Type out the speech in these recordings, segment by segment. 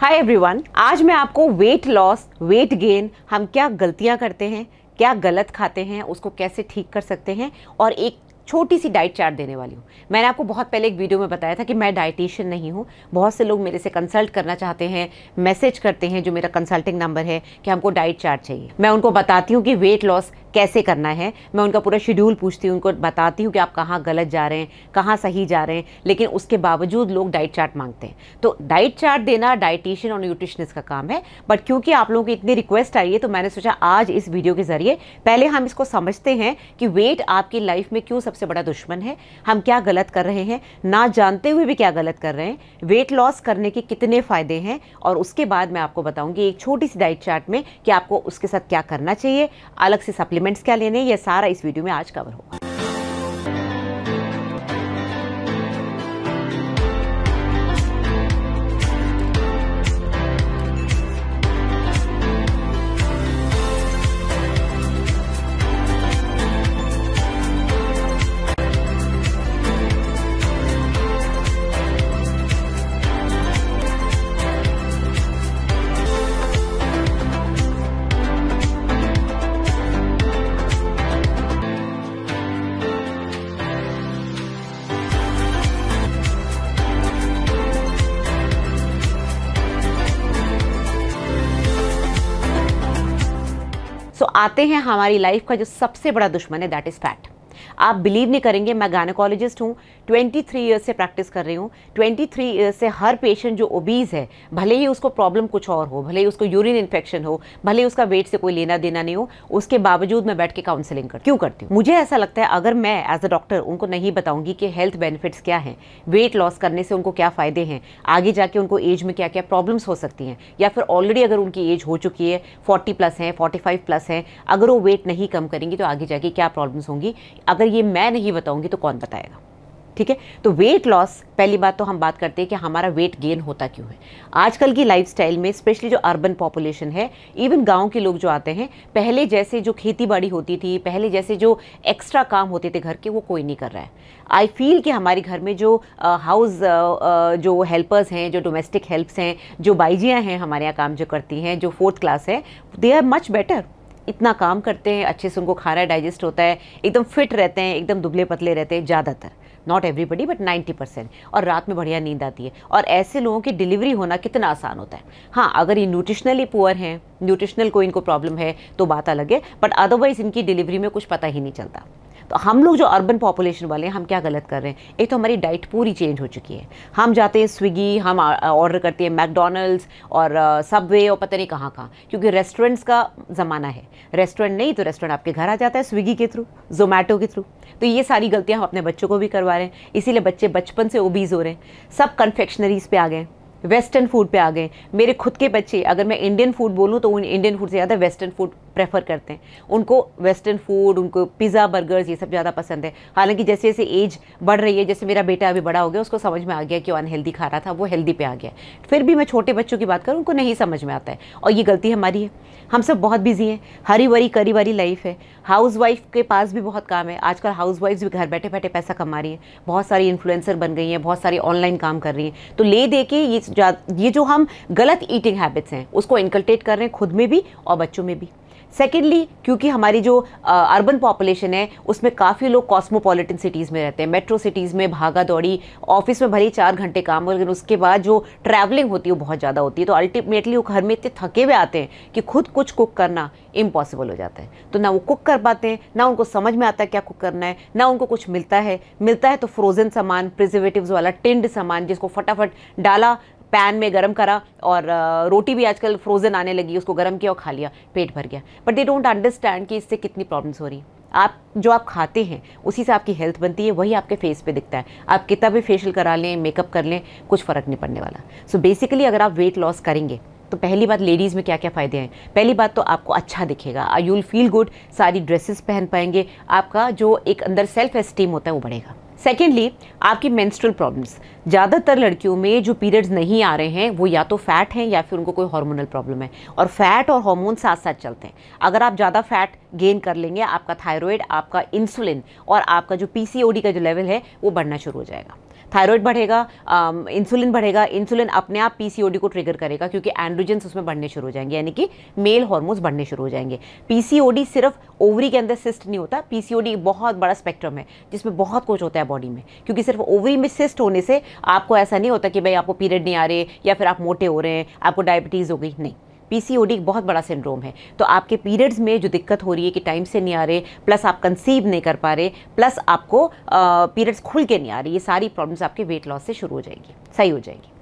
hi everyone आज मैं आपको वेट लॉस वेट गेन हम क्या गलतियां करते हैं क्या गलत खाते हैं उसको कैसे ठीक कर सकते हैं और एक छोटी सी डाइट चार्ट देने वाली हूँ मैंने आपको बहुत पहले एक वीडियो में बताया था कि मैं डाइटिशियन नहीं हूँ बहुत से लोग मेरे से कंसल्ट करना चाहते हैं मैसेज करते हैं जो मेरा कंसल्टिंग नंबर है कि हमको डाइट चार्ट चाहिए मैं उनको बताती हूँ कि वेट लॉस कैसे करना है मैं उनका पूरा शेड्यूल पूछती हूँ उनको बताती हूँ कि आप कहाँ गलत जा रहे हैं कहाँ सही जा रहे हैं लेकिन उसके बावजूद लोग डाइट चार्ट मांगते हैं तो डाइट चार्ट देना डाइटिशियन और न्यूट्रिशनिस्ट का काम है बट क्योंकि आप लोगों की इतनी रिक्वेस्ट आई है तो मैंने सोचा आज इस वीडियो के ज़रिए पहले हम इसको समझते हैं कि वेट आपकी लाइफ में क्यों सबसे बड़ा दुश्मन है हम क्या गलत कर रहे हैं ना जानते हुए भी क्या गलत कर रहे हैं वेट लॉस करने के कितने फ़ायदे हैं और उसके बाद मैं आपको बताऊंगी एक छोटी सी डाइट चार्ट में कि आपको उसके साथ क्या करना चाहिए अलग से सप्लीमेंट्स क्या लेने ये सारा इस वीडियो में आज कवर होगा आते हैं हमारी लाइफ का जो सबसे बड़ा दुश्मन है दैट इज़ फैट आप बिलीव नहीं करेंगे मैं गायनकोलॉजिस्ट हूँ 23 ईयर्स से प्रैक्टिस कर रही हूँ 23 ईयर्स से हर पेशेंट जो ओबीज़ है भले ही उसको प्रॉब्लम कुछ और हो भले ही उसको यूरिन इन्फेक्शन हो भले ही उसका वेट से कोई लेना देना नहीं हो उसके बावजूद मैं बैठ के काउंसलिंग कर क्यों करती हूँ मुझे ऐसा लगता है अगर मैं एज अ डॉक्टर उनको नहीं बताऊंगी कि हेल्थ बेनिफिट्स क्या हैं वेट लॉस करने से उनको क्या फ़ायदे हैं आगे जाके उनको एज में क्या क्या प्रॉब्लम्स हो सकती हैं या फिर ऑलरेडी अगर उनकी एज हो चुकी है फोर्टी प्लस हैं फोर्टी प्लस हैं अगर वो वेट नहीं कम करेंगी तो आगे जाके क्या प्रॉब्लम्स होंगी अगर ये मैं नहीं बताऊंगी तो कौन बताएगा ठीक है तो वेट लॉस पहली बात तो हम बात करते हैं कि हमारा वेट गेन होता क्यों है आजकल की लाइफस्टाइल में स्पेशली जो अर्बन पॉपुलेशन है इवन गांव के लोग जो आते हैं पहले जैसे जो खेती बाड़ी होती थी पहले जैसे जो एक्स्ट्रा काम होते थे घर के वो कोई नहीं कर रहा है आई फील कि हमारे घर में जो हाउस जो हेल्पर्स हैं जो डोमेस्टिक हेल्प्स हैं जो बाइजियाँ हैं हमारे यहाँ काम जो करती हैं जो फोर्थ क्लास है दे आर मच बेटर इतना काम करते हैं अच्छे से उनको खाना डाइजेस्ट होता है एकदम फिट रहते हैं एकदम दुबले पतले रहते हैं ज़्यादातर नॉट एवरीबडी बट 90 परसेंट और रात में बढ़िया नींद आती है और ऐसे लोगों की डिलीवरी होना कितना आसान होता है हाँ अगर ये न्यूट्रिशनली पुअर हैं न्यूट्रिशनल कोई इनको प्रॉब्लम है तो बात अलग है बट अदरवाइज़ इनकी डिलीवरी में कुछ पता ही नहीं चलता तो हम लोग जो अर्बन पॉपुलेशन वाले हैं हम क्या गलत कर रहे हैं एक तो हमारी डाइट पूरी चेंज हो चुकी है हम जाते हैं स्विगी हम ऑर्डर करते हैं मैकडोनल्ड्स और सबवे और पता नहीं कहाँ कहाँ क्योंकि रेस्टोरेंट्स का ज़माना है रेस्टोरेंट नहीं तो रेस्टोरेंट आपके घर आ जाता है स्विगी के थ्रू जोमेटो के थ्रू तो ये सारी गलतियाँ हम अपने बच्चों को भी करवा रहे हैं इसीलिए बच्चे बचपन से ओबीज हो रहे हैं सब कन्फेक्शनरीज पे आ गए वेस्टर्न फूड पे आ गए मेरे खुद के बच्चे अगर मैं इंडियन फूड बोलूँ तो उन इंडियन फूड से ज़्यादा वेस्टर्न फूड प्रेफर करते हैं उनको वेस्टर्न फूड उनको पिज़्ज़ा बर्गर्स ये सब ज़्यादा पसंद है हालांकि जैसे जैसे एज बढ़ रही है जैसे मेरा बेटा अभी बड़ा हो गया उसको समझ में आ गया कि वो अनहेल्दी खा रहा था वो हेल्दी पे आ गया फिर भी मैं छोटे बच्चों की बात करूँ उनको नहीं समझ में आता है और ये गलती हमारी है हम सब बहुत बिजी हैं hurry worry curry worry life है हाउस वाइफ के पास भी बहुत काम है आजकल हाउस वाइफ भी घर बैठे बैठे पैसा कमा रही हैं बहुत सारी इन्फ्लुएंसर बन गई हैं बहुत सारी ऑनलाइन काम कर रही हैं तो ले दे के ये ये जो हम गलत ईटिंग हैबिट्स हैं उसको इनकल्टेट कर रहे हैं खुद में भी और बच्चों में भी सेकेंडली क्योंकि हमारी जो अर्बन पॉपुलेशन है उसमें काफ़ी लोग कॉस्मोपॉलिटन सिटीज़ में रहते हैं मेट्रो सिटीज़ में भागा दौड़ी ऑफिस में भले ही चार घंटे काम हो लेकिन उसके बाद जो ट्रैवलिंग होती है वो बहुत ज़्यादा होती है तो अल्टीमेटली वो घर में इतने थके हुए आते हैं कि खुद कुछ कुक करना इम्पॉसिबल हो जाता है तो ना वो कुक कर पाते हैं ना उनको समझ में आता है क्या कुक करना है ना उनको कुछ मिलता है मिलता है तो फ्रोज़न सामान प्रिजर्वेटिव वाला टिंड सामान जिसको फटाफट डाला पैन में गर्म करा और रोटी भी आजकल फ्रोज़न आने लगी उसको गर्म किया और खा लिया पेट भर गया बट दे डोंट अंडरस्टैंड कि इससे कितनी प्रॉब्लम्स हो रही आप जो आप खाते हैं उसी से आपकी हेल्थ बनती है वही आपके फेस पे दिखता है आप कितना भी फेशियल करा लें मेकअप कर लें कुछ फ़र्क नहीं पड़ने वाला सो so बेसिकली अगर आप वेट लॉस करेंगे तो पहली बात लेडीज़ में क्या क्या फ़ायदे हैं पहली बात तो आपको अच्छा दिखेगा आई यूल फील गुड सारी ड्रेसेस पहन पाएंगे आपका जो एक अंदर सेल्फ एस्टीम होता है वो बढ़ेगा सेकेंडली आपकी मेंस्ट्रुअल प्रॉब्लम्स ज़्यादातर लड़कियों में जो पीरियड्स नहीं आ रहे हैं वो या तो फैट हैं या फिर उनको कोई हार्मोनल प्रॉब्लम है और फैट और हार्मोन साथ साथ चलते हैं अगर आप ज़्यादा फैट गेन कर लेंगे आपका थायराइड आपका इंसुलिन और आपका जो पी का जो लेवल है वो बढ़ना शुरू हो जाएगा थायरॉयड बढ़ेगा इंसुलिन बढ़ेगा इंसुलिन अपने आप पीसीओडी को ट्रिगर करेगा क्योंकि एंड्रोजेंस उसमें बढ़ने शुरू हो जाएंगे यानी कि मेल हॉर्मोन्स बढ़ने शुरू हो जाएंगे पीसीओडी सिर्फ ओवरी के अंदर सिस्ट नहीं होता पीसीओडी बहुत बड़ा स्पेक्ट्रम है जिसमें बहुत कुछ होता है बॉडी में क्योंकि सिर्फ ओवरी में सिस्ट होने से आपको ऐसा नहीं होता कि भाई आपको पीरियड नहीं आ रहे या फिर आप मोटे हो रहे हैं आपको डायबिटीज़ हो गई नहीं पीसीओडी बहुत बड़ा सिंड्रोम है तो आपके पीरियड्स में जो दिक्कत हो रही है कि टाइम से नहीं आ रहे प्लस आप कंसीव नहीं कर पा रहे प्लस आपको पीरियड्स खुल के नहीं आ रही ये सारी प्रॉब्लम्स आपके वेट लॉस से शुरू हो जाएगी सही हो जाएगी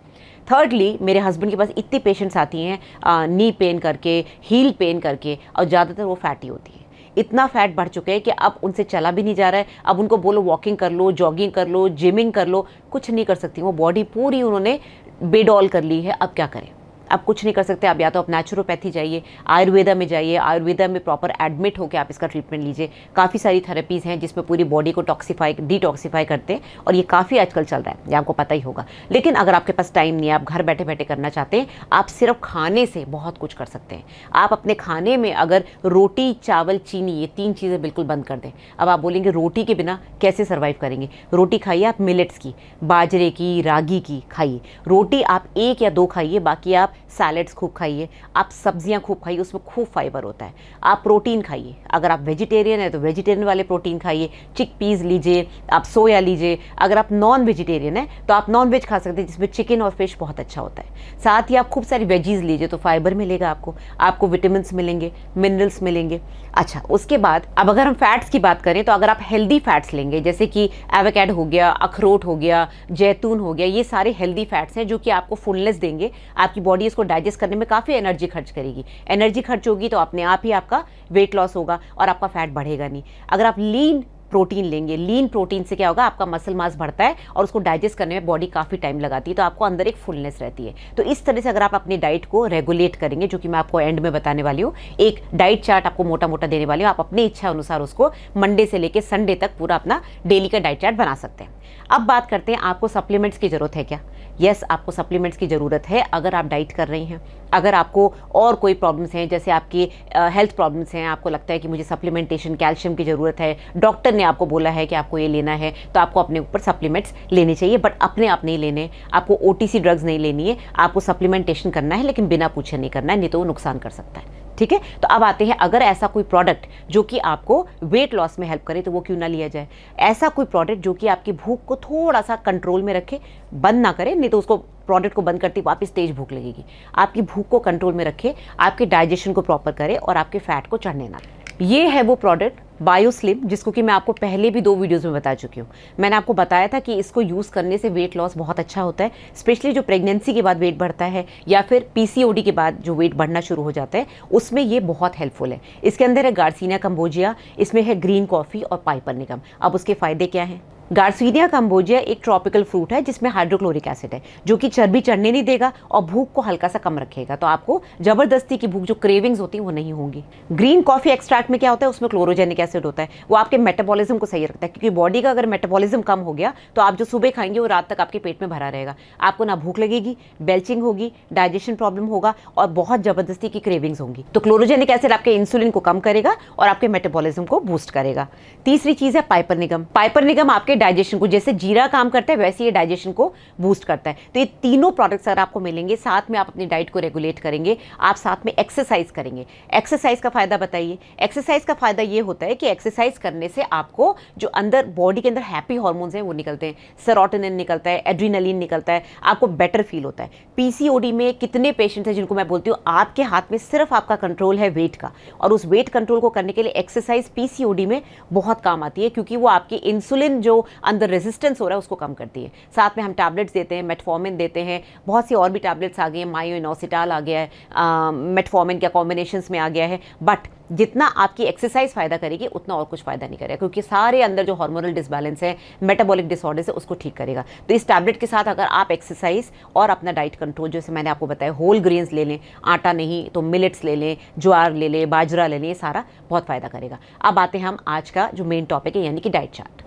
थर्डली मेरे हस्बैंड के पास इतने पेशेंट्स आती हैं नी पेन करके हील पेन करके और ज़्यादातर वो फैटी होती है इतना फैट बढ़ चुके हैं कि अब उनसे चला भी नहीं जा रहा है अब उनको बोलो वॉकिंग कर लो जॉगिंग कर लो जिमिंग कर लो कुछ नहीं कर सकती वो बॉडी पूरी उन्होंने बेडॉल कर ली है अब क्या करें आप कुछ नहीं कर सकते आप या तो आप नेचुरोपैथी जाइए आयुर्वेदा में जाइए आयुर्वेदा में प्रॉपर एडमिट होकर आप इसका ट्रीटमेंट लीजिए काफ़ी सारी थेरेपीज़ हैं जिसमें पूरी बॉडी को टॉक्सीफाई डिटॉक्सीफाई करते हैं और ये काफ़ी आजकल चल रहा है ये आपको पता ही होगा लेकिन अगर आपके पास टाइम नहीं है आप घर बैठे बैठे करना चाहते हैं आप सिर्फ खाने से बहुत कुछ कर सकते हैं आप अपने खाने में अगर रोटी चावल चीनी ये तीन चीज़ें बिल्कुल बंद कर दें अब आप बोलेंगे रोटी के बिना कैसे सर्वाइव करेंगे रोटी खाइए आप मिलेट्स की बाजरे की रागी की खाइए रोटी आप एक या दो खाइए बाकी आप सैलड्स खूब खाइए आप सब्जियां खूब खाइए उसमें खूब फाइबर होता है आप प्रोटीन खाइए अगर आप वेजिटेरियन है तो वेजिटेरियन वाले प्रोटीन खाइए चिक पीज लीजिए आप सोया लीजिए अगर आप नॉन वेजिटेरियन है तो आप नॉन वेज खा सकते हैं जिसमें चिकन और फिश बहुत अच्छा होता है साथ ही आप खूब सारी वेजीज लीजिए तो फाइबर मिलेगा आपको आपको विटामिन मिलेंगे मिनरल्स मिलेंगे अच्छा उसके बाद अब अगर हम फैट्स की बात करें तो अगर आप हेल्दी फैट्स लेंगे जैसे कि एवोकेड हो गया अखरोट हो गया जैतून हो गया ये सारे हेल्दी फैट्स हैं जो कि आपको फुलनेस देंगे आपकी बॉडी इसको डाइजेस्ट करने में काफ़ी एनर्जी खर्च करेगी एनर्जी खर्च होगी तो अपने आप ही आपका वेट लॉस होगा और आपका फैट बढ़ेगा नहीं अगर आप लीन प्रोटीन लेंगे लीन प्रोटीन से क्या होगा आपका मसल मास बढ़ता है और उसको डाइजेस्ट करने में बॉडी काफ़ी टाइम लगाती है तो आपको अंदर एक फुलनेस रहती है तो इस तरह से अगर आप अपनी डाइट को रेगुलेट करेंगे जो कि मैं आपको एंड में बताने वाली हूँ एक डाइट चार्ट आपको मोटा मोटा देने वाली हूँ आप अपनी इच्छा अनुसार उसको मंडे से लेकर संडे तक पूरा अपना डेली का डाइट चार्ट बना सकते हैं अब बात करते हैं आपको सप्लीमेंट्स की ज़रूरत है क्या यस yes, आपको सप्लीमेंट्स की ज़रूरत है अगर आप डाइट कर रही हैं अगर आपको और कोई प्रॉब्लम्स हैं जैसे आपकी हेल्थ प्रॉब्लम्स हैं आपको लगता है कि मुझे सप्लीमेंटेशन कैल्शियम की ज़रूरत है डॉक्टर ने ने आपको बोला है कि आपको ये लेना है तो आपको अपने ऊपर सप्लीमेंट्स लेने चाहिए बट अपने आप नहीं लेने आपको ओ ड्रग्स नहीं लेनी है आपको सप्लीमेंटेशन करना है लेकिन बिना पूछे नहीं करना है नहीं तो वो नुकसान कर सकता है ठीक है तो अब आते हैं अगर ऐसा कोई प्रोडक्ट जो कि आपको वेट लॉस में हेल्प करे तो वो क्यों ना लिया जाए ऐसा कोई प्रोडक्ट जो कि आपकी भूख को थोड़ा सा कंट्रोल में रखे बंद ना करे नहीं तो उसको प्रोडक्ट को बंद करती वापस तेज भूख लगेगी आपकी भूख को कंट्रोल में रखे आपके डाइजेशन को प्रॉपर करे और आपके फैट को चढ़ने ना ये है वो प्रोडक्ट बायोस्लिम जिसको कि मैं आपको पहले भी दो वीडियोस में बता चुकी हूँ मैंने आपको बताया था कि इसको यूज़ करने से वेट लॉस बहुत अच्छा होता है स्पेशली जो प्रेगनेंसी के बाद वेट बढ़ता है या फिर पीसीओडी के बाद जो वेट बढ़ना शुरू हो जाता है उसमें ये बहुत हेल्पफुल है इसके अंदर है गार्सिना कम्बोजिया इसमें है ग्रीन कॉफ़ी और पाइपर निगम अब उसके फ़ायदे क्या हैं गार्सिनिया कम्बोजिया एक ट्रॉपिकल फ्रूट है जिसमें हाइड्रोक्लोरिक एसिड है जो कि चर्बी चढ़ने नहीं देगा और भूख को हल्का सा कम रखेगा तो आपको जबरदस्ती की भूख जो क्रेविंग्स होती है वो नहीं होंगी ग्रीन कॉफी एक्सट्रैक्ट में क्या होता है उसमें क्लोरोजेनिक एसिड होता है वो आपके मेटाबॉलिज्म को सही रखता है क्योंकि बॉडी का अगर मेटाबॉलिज्म कम हो गया तो आप जो सुबह खाएंगे वो रात तक आपके पेट में भरा रहेगा आपको ना भूख लगेगी बेल्चिंग होगी डाइजेशन प्रॉब्लम होगा और बहुत जबरदस्ती की क्रेविंग्स होंगी तो क्लोरोजेनिक एसिड आपके इंसुलिन को कम करेगा और आपके मेटाबॉलिज्म को बूस्ट करेगा तीसरी चीज़ है पाइपर निगम पाइपर निगम आपके आपके डाइजेशन को जैसे जीरा काम करता है वैसे ये डाइजेशन को बूस्ट करता है तो ये तीनों प्रोडक्ट्स अगर आपको मिलेंगे साथ में आप अपनी डाइट को रेगुलेट करेंगे आप साथ में एक्सरसाइज करेंगे एक्सरसाइज का फ़ायदा बताइए एक्सरसाइज का फ़ायदा ये होता है कि एक्सरसाइज करने से आपको जो अंदर बॉडी के अंदर हैप्पी हॉर्मोन्स हैं वो निकलते हैं सरोटोनिन निकलता है एड्रीनलिन निकलता है आपको बेटर फील होता है पी में कितने पेशेंट्स हैं जिनको मैं बोलती हूँ आपके हाथ में सिर्फ आपका कंट्रोल है वेट का और उस वेट कंट्रोल को करने के लिए एक्सरसाइज पी में बहुत काम आती है क्योंकि वो आपके इंसुलिन जो अंदर रेजिस्टेंस हो रहा है उसको कम करती है साथ में हम टैबलेट्स देते हैं मेटफॉर्मिन देते हैं बहुत सी और भी टैबलेट्स आ गई हैं मायोइनोसिटाल आ गया है मेटफॉर्मिन का कॉम्बिनेशन में आ गया है बट जितना आपकी एक्सरसाइज फ़ायदा करेगी उतना और कुछ फ़ायदा नहीं करेगा क्योंकि सारे अंदर जो हार्मोनल डिसबैलेंस है मेटाबॉलिक डिसऑर्डर्स है उसको ठीक करेगा तो इस टैबलेट के साथ अगर आप एक्सरसाइज और अपना डाइट कंट्रोल जैसे मैंने आपको बताया होल ग्रेन्स ले लें आटा नहीं तो मिलेट्स ले लें ज्वार ले लें बाजरा ले लें ये सारा बहुत फ़ायदा करेगा अब आते हैं हम आज का जो मेन टॉपिक है यानी कि डाइट चार्ट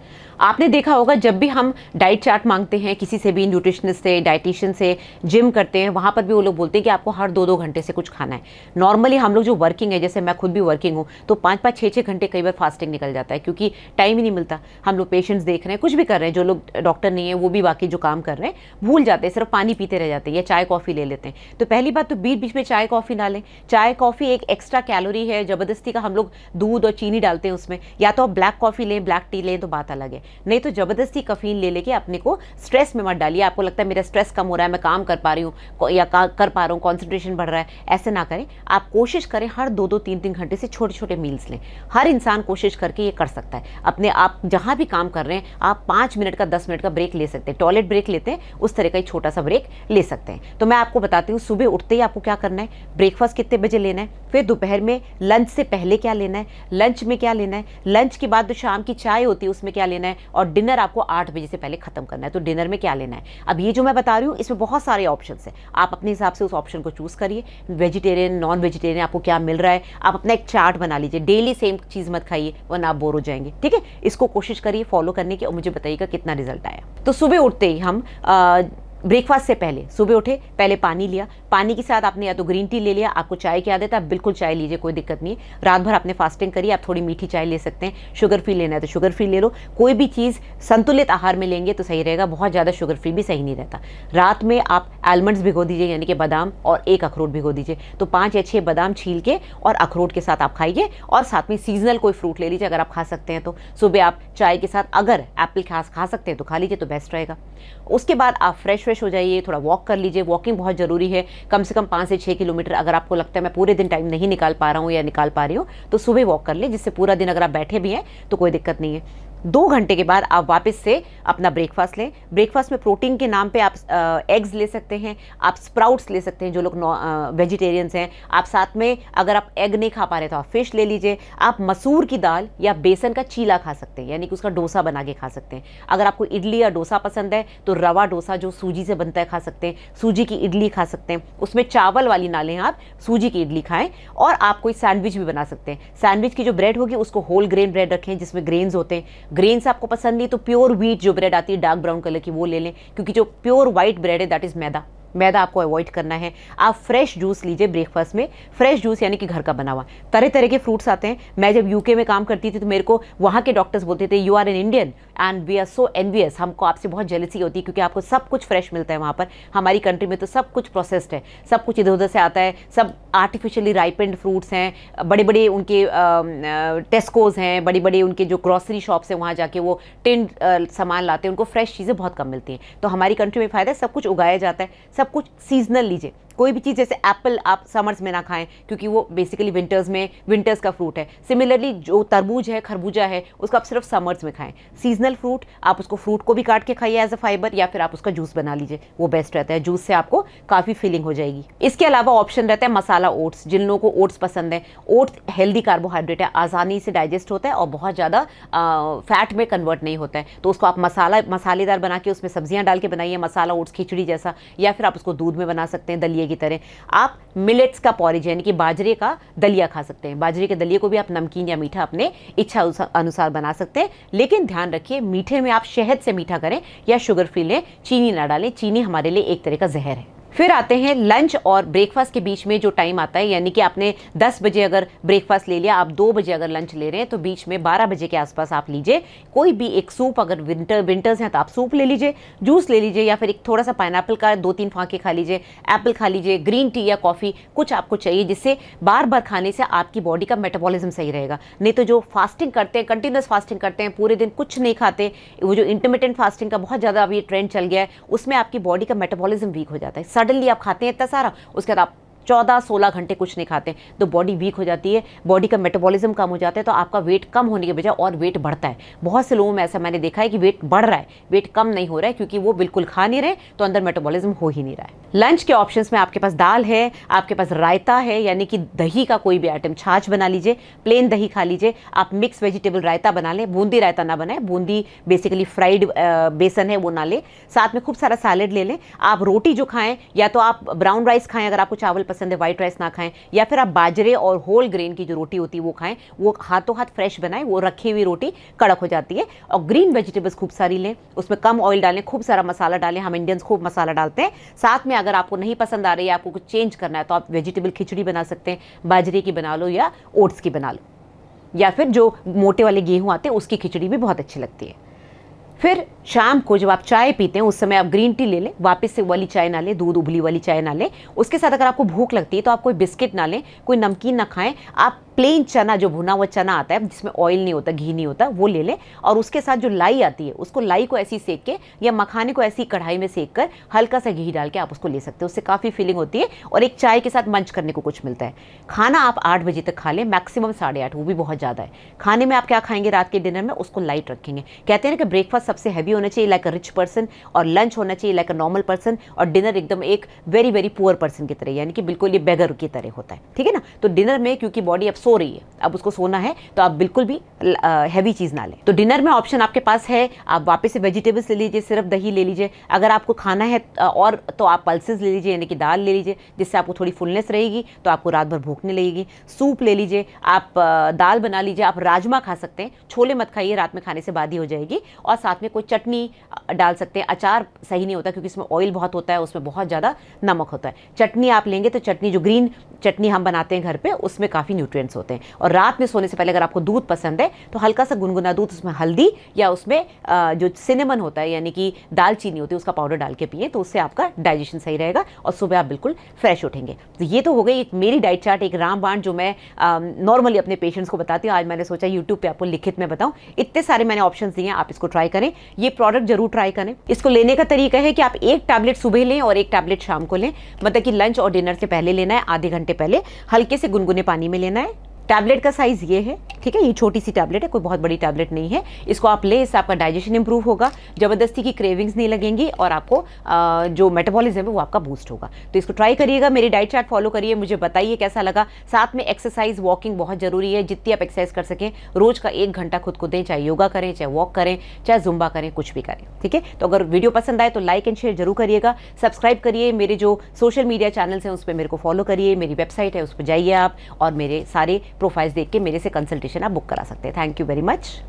आपने देखा होगा जब भी हम डाइट चार्ट मांगते हैं किसी से भी न्यूट्रिशनिस्ट से डाइटिशियन से जिम करते हैं वहाँ पर भी वो लोग बोलते हैं कि आपको हर दो दो घंटे से कुछ खाना है नॉर्मली हम लोग जो वर्किंग है जैसे मैं खुद भी वर्क वर्किंग हो तो पाँच पाँच छः छः घंटे कई बार फास्टिंग निकल जाता है क्योंकि टाइम ही नहीं मिलता हम लोग पेशेंट्स देख रहे हैं कुछ भी कर रहे हैं जो लोग डॉक्टर नहीं है वो भी बाकी जो काम कर रहे हैं भूल जाते हैं सिर्फ पानी पीते रह जाते हैं या चाय कॉफ़ी ले लेते हैं तो पहली बात तो बीच बीच में चाय कॉफ़ी ना लें चाय कॉफ़ी एक एक्स्ट्रा कैलोरी है ज़बरदस्ती का हम लोग दूध और चीनी डालते हैं उसमें या तो आप ब्लैक कॉफ़ी लें ब्लैक टी लें तो बात अलग है नहीं तो ज़बरदस्ती कफ़ीन ले लेके अपने को स्ट्रेस में मत डालिए आपको लगता है मेरा स्ट्रेस कम हो रहा है मैं काम कर पा रही हूँ या कर पा रहा हूँ कॉन्सेंट्रेशन बढ़ रहा है ऐसे ना करें आप कोशिश करें हर दो दो तीन तीन घंटे से छोटे छोटे मील्स लें हर इंसान कोशिश करके ये कर सकता है अपने आप जहाँ भी काम कर रहे हैं आप पाँच मिनट का दस मिनट का ब्रेक ले सकते हैं टॉयलेट ब्रेक लेते हैं उस तरह का ही छोटा सा ब्रेक ले सकते हैं तो मैं आपको बताती हूँ सुबह उठते ही आपको क्या करना है ब्रेकफास्ट कितने बजे लेना है फिर दोपहर में लंच से पहले क्या लेना है लंच में क्या लेना है लंच के बाद जो शाम की चाय होती है उसमें क्या लेना है और डिनर आपको आठ बजे से पहले ख़त्म करना है तो डिनर में क्या लेना है अब ये जो मैं बता रही हूँ इसमें बहुत सारे ऑप्शन हैं आप अपने हिसाब से उस ऑप्शन को चूज़ करिए वेजिटेरियन नॉन वेजिटेरियन आपको क्या मिल रहा है आप अपना एक चार्ट बना लीजिए डेली सेम चीज़ मत खाइए वरना आप बोर हो जाएंगे ठीक है इसको कोशिश करिए फॉलो करने की और मुझे बताइएगा कितना रिजल्ट आया तो सुबह उठते ही हम आ, ब्रेकफास्ट से पहले सुबह उठे पहले पानी लिया पानी के साथ आपने या तो ग्रीन टी ले लिया आपको चाय की आदत है आप बिल्कुल चाय लीजिए कोई दिक्कत नहीं रात भर आपने फास्टिंग करी आप थोड़ी मीठी चाय ले सकते हैं शुगर फ्री लेना है तो शुगर फ्री ले लो कोई भी चीज़ संतुलित आहार में लेंगे तो सही रहेगा बहुत ज़्यादा शुगर फ्री भी सही नहीं रहता रात में आप आलमंड्स भिगो दीजिए यानी कि बादाम और एक अखरोट भिगो दीजिए तो पाँच या छः बादाम छील के और अखरोट के साथ आप खाइए और साथ में सीजनल कोई फ्रूट ले लीजिए अगर आप खा सकते हैं तो सुबह आप चाय के साथ अगर एप्पल खास खा सकते हैं तो खा लीजिए तो बेस्ट रहेगा उसके बाद आप फ्रेश फ्रेश फ्रेश हो जाइए थोड़ा वॉक कर लीजिए वॉकिंग बहुत ज़रूरी है कम से कम पाँच से छः किलोमीटर अगर आपको लगता है मैं पूरे दिन टाइम नहीं निकाल पा रहा हूँ या निकाल पा रही हूँ तो सुबह वॉक कर लें जिससे पूरा दिन अगर आप बैठे भी हैं तो कोई दिक्कत नहीं है दो घंटे के बाद आप वापस से अपना ब्रेकफास्ट लें ब्रेकफास्ट में प्रोटीन के नाम पे आप एग्स ले सकते हैं आप स्प्राउट्स ले सकते हैं जो लोग वेजिटेरियंस हैं आप साथ में अगर आप एग नहीं खा पा रहे तो आप फिश ले लीजिए आप मसूर की दाल या बेसन का चीला खा सकते हैं यानी कि उसका डोसा बना के खा सकते हैं अगर आपको इडली या डोसा पसंद है तो रवा डोसा जो सूजी से बनता है खा सकते हैं सूजी की इडली खा सकते हैं उसमें चावल वाली ना लें आप सूजी की इडली खाएँ और आप कोई सैंडविच भी बना सकते हैं सैंडविच की जो ब्रेड होगी उसको होल ग्रेन ब्रेड रखें जिसमें ग्रेन्स होते हैं ग्रेन्स आपको पसंद नहीं तो प्योर व्हीट जो ब्रेड आती है डार्क ब्राउन कलर की वो ले लें क्योंकि जो प्योर व्हाइट ब्रेड है दैट इज़ मैदा मैदा आपको अवॉइड करना है आप फ्रेश जूस लीजिए ब्रेकफास्ट में फ्रेश जूस यानी कि घर का बना हुआ तरह तरह के फ्रूट्स आते हैं मैं जब यूके में काम करती थी तो मेरे को वहाँ के डॉक्टर्स बोलते थे you are an Indian and we are so envious हमको आपसे बहुत जेलसी होती है क्योंकि आपको सब कुछ फ्रेश मिलता है वहाँ पर हमारी कंट्री में तो सब कुछ प्रोसेस्ड है सब कुछ इधर उधर से आता है सब आर्टिफिशियली राइपेंड फ्रूट्स हैं बड़े बड़े उनके टेस्कोज हैं बड़ी बड़ी उनके जो ग्रॉसरी शॉप्स हैं वहाँ जाके वो टेंट सामान लाते हैं उनको फ्रेश चीज़ें बहुत कम मिलती हैं तो हमारी कंट्री में फ़ायदा है सब कुछ उगाया जाता है सब आप कुछ सीजनल लीजिए कोई भी चीज़ जैसे एप्पल आप समर्स में ना खाएं क्योंकि वो बेसिकली विंटर्स में विंटर्स का फ्रूट है सिमिलरली जो तरबूज है खरबूजा है उसको आप सिर्फ समर्स में खाएं सीजनल फ्रूट आप उसको फ्रूट को भी काट के खाइए एज अ फाइबर या फिर आप उसका जूस बना लीजिए वो बेस्ट रहता है जूस से आपको काफ़ी फीलिंग हो जाएगी इसके अलावा ऑप्शन रहता है मसाला ओट्स जिन लोगों को ओट्स पसंद है ओट्स हेल्दी कार्बोहाइड्रेट है आसानी से डाइजेस्ट होता है और बहुत ज़्यादा फैट में कन्वर्ट नहीं होता है तो उसको आप मसाला मसालेदार बना के उसमें सब्जियाँ डाल के बनाइए मसाला ओट्स खिचड़ी जैसा या फिर आप उसको दूध में बना सकते हैं दलिए की तरह आप मिलेट्स का पॉरिज यानी कि बाजरे का दलिया खा सकते हैं बाजरे के दलिए को भी आप नमकीन या मीठा अपने इच्छा अनुसार बना सकते हैं लेकिन ध्यान रखिए मीठे में आप शहद से मीठा करें या शुगर फ्री लें चीनी ना डालें चीनी हमारे लिए एक तरह का जहर है फिर आते हैं लंच और ब्रेकफास्ट के बीच में जो टाइम आता है यानी कि आपने 10 बजे अगर ब्रेकफास्ट ले लिया आप 2 बजे अगर लंच ले रहे हैं तो बीच में 12 बजे के आसपास आप लीजिए कोई भी एक सूप अगर विंटर विंटर्स हैं तो आप सूप ले लीजिए जूस ले लीजिए या फिर एक थोड़ा सा पाइनएप्पल का दो तीन फाँके खा लीजिए एप्पल खा लीजिए ग्रीन टी या कॉफ़ी कुछ आपको चाहिए जिससे बार बार खाने से आपकी बॉडी का मेटाबॉलिज्म सही रहेगा नहीं तो जो फास्टिंग करते हैं कंटिन्यूस फास्टिंग करते हैं पूरे दिन कुछ नहीं खाते वो जो इंटरमीडियंट फास्टिंग का बहुत ज़्यादा अभी ट्रेंड चल गया है उसमें आपकी बॉडी का मेटाबॉलिज्म वीक हो जाता है सडनली आप खाते हैं इतना सारा उसके बाद आप चौदह सोलह घंटे कुछ नहीं खाते तो बॉडी वीक हो जाती है बॉडी का मेटाबॉलिज्म कम हो जाता है तो आपका वेट कम होने के बजाय और वेट बढ़ता है बहुत से लोगों में ऐसा मैंने देखा है कि वेट बढ़ रहा है वेट कम नहीं हो रहा है क्योंकि वो बिल्कुल खा नहीं रहे तो अंदर मेटाबॉलिज्म हो ही नहीं रहा है लंच के ऑप्शन में आपके पास दाल है आपके पास रायता है यानी कि दही का कोई भी आइटम छाछ बना लीजिए प्लेन दही खा लीजिए आप मिक्स वेजिटेबल रायता बना लें बूंदी रायता ना बनाए बूंदी बेसिकली फ्राइड बेसन है वो ना लें साथ में खूब सारा सैलेड ले लें आप रोटी जो खाएं या तो आप ब्राउन राइस खाएं अगर आपको चावल पसंद पसंद है वाइट राइस ना खाएं या फिर आप बाजरे और होल ग्रेन की जो रोटी होती है वो खाएं वो हाथों हाथ फ्रेश बनाएं वो रखी हुई रोटी कड़क हो जाती है और ग्रीन वेजिटेबल्स खूब सारी लें उसमें कम ऑयल डालें खूब सारा मसाला डालें हम इंडियंस खूब मसाला डालते हैं साथ में अगर आपको नहीं पसंद आ रही है आपको कुछ चेंज करना है तो आप वेजिटेबल खिचड़ी बना सकते हैं बाजरे की बना लो या ओट्स की बना लो या फिर जो मोटे वाले गेहूँ आते हैं उसकी खिचड़ी भी बहुत अच्छी लगती है फिर शाम को जब आप चाय पीते हैं उस समय आप ग्रीन टी ले लें वापस से वाली चाय ना लें दूध उबली वाली चाय ना लें उसके साथ अगर आपको भूख लगती है तो आप कोई बिस्किट ना लें कोई नमकीन ना खाएं आप प्लेन चना जो भुना हुआ चना आता है जिसमें ऑयल नहीं होता घी नहीं होता वो ले लें और उसके साथ जो लाई आती है उसको लाई को ऐसी सेक के या मखाने को ऐसी कढ़ाई में सेक कर हल्का सा घी डाल के आप उसको ले सकते हो उससे काफ़ी फीलिंग होती है और एक चाय के साथ मंच करने को कुछ मिलता है खाना आप आठ बजे तक खा लें मैक्सिमम साढ़े आठ वो भी बहुत ज़्यादा है खाने में आप क्या खाएंगे रात के डिनर में उसको लाइट रखेंगे कहते हैं ना कि ब्रेकफास्ट सबसे हैवी होना चाहिए लाइक अ रिच पर्सन और लंच होना चाहिए लाइक अ नॉर्मल पर्सन और डिनर एकदम एक वेरी वेरी पुअर पर्सन की तरह यानी कि बिल्कुल ये बेगर की तरह होता है ठीक है ना तो डिनर में क्योंकि बॉडी अब सो रही है अब उसको सोना है तो आप बिल्कुल भी हैवी चीज़ ना लें तो डिनर में ऑप्शन आपके पास है आप वापस से वेजिटेबल्स ले लीजिए सिर्फ दही ले लीजिए अगर आपको खाना है और तो आप पल्सेज ले लीजिए यानी कि दाल ले लीजिए जिससे आपको थोड़ी फुलनेस रहेगी तो आपको रात भर भूखने लगेगी सूप ले लीजिए आप दाल बना लीजिए आप राजमा खा सकते हैं छोले मत खाइए रात में खाने से बाधी हो जाएगी और साथ में कोई चटनी चटनी डाल सकते हैं अचार सही नहीं होता क्योंकि इसमें ऑयल बहुत होता है उसमें बहुत ज़्यादा नमक होता है चटनी आप लेंगे तो चटनी जो ग्रीन चटनी हम बनाते हैं घर पे उसमें काफ़ी न्यूट्रिएंट्स होते हैं और रात में सोने से पहले अगर आपको दूध पसंद है तो हल्का सा गुनगुना दूध उसमें हल्दी या उसमें जो सिनेमन होता है यानी कि दालचीनी होती है उसका पाउडर डाल के पिए तो उससे आपका डाइजेशन सही रहेगा और सुबह आप बिल्कुल फ्रेश उठेंगे तो ये तो हो गई एक मेरी डाइट चार्ट एक राम बाण जो मैं नॉर्मली अपने पेशेंट्स को बताती हूँ आज मैंने सोचा यूट्यूब पर आपको लिखित में बताऊँ इतने सारे मैंने ऑप्शन दिए हैं आप इसको ट्राई करें ये प्रोडक्ट जरूर ट्राई करें इसको लेने का तरीका है कि आप एक टैबलेट सुबह लें और एक टैबलेट शाम को लें मतलब कि लंच और डिनर से पहले लेना है आधे घंटे पहले हल्के से गुनगुने पानी में लेना है टैबलेट का साइज़ ये है ठीक है ये छोटी सी टैबलेट है कोई बहुत बड़ी टैबलेट नहीं है इसको आप ले इससे आपका डाइजेशन इंप्रूव होगा ज़बरदस्ती की क्रेविंग्स नहीं लगेंगी और आपको आ, जो मेटाबॉलिज्म है वो आपका बूस्ट होगा तो इसको ट्राई करिएगा मेरी डाइट चार्ट फॉलो करिए मुझे बताइए कैसा लगा साथ में एक्सरसाइज वॉकिंग बहुत ज़रूरी है जितनी आप एक्सरसाइज कर सकें रोज़ का एक घंटा खुद को दें चाहे योगा करें चाहे वॉक करें चाहे जुम्बा करें कुछ भी करें ठीक है तो अगर वीडियो पसंद आए तो लाइक एंड शेयर जरूर करिएगा सब्सक्राइब करिए मेरे जो सोशल मीडिया चैनल्स हैं उस पर मेरे को फॉलो करिए मेरी वेबसाइट है उस पर जाइए आप और मेरे सारे प्रोफाइल्स देख के मेरे से कंसल्टेशन आप बुक करा सकते हैं थैंक यू वेरी मच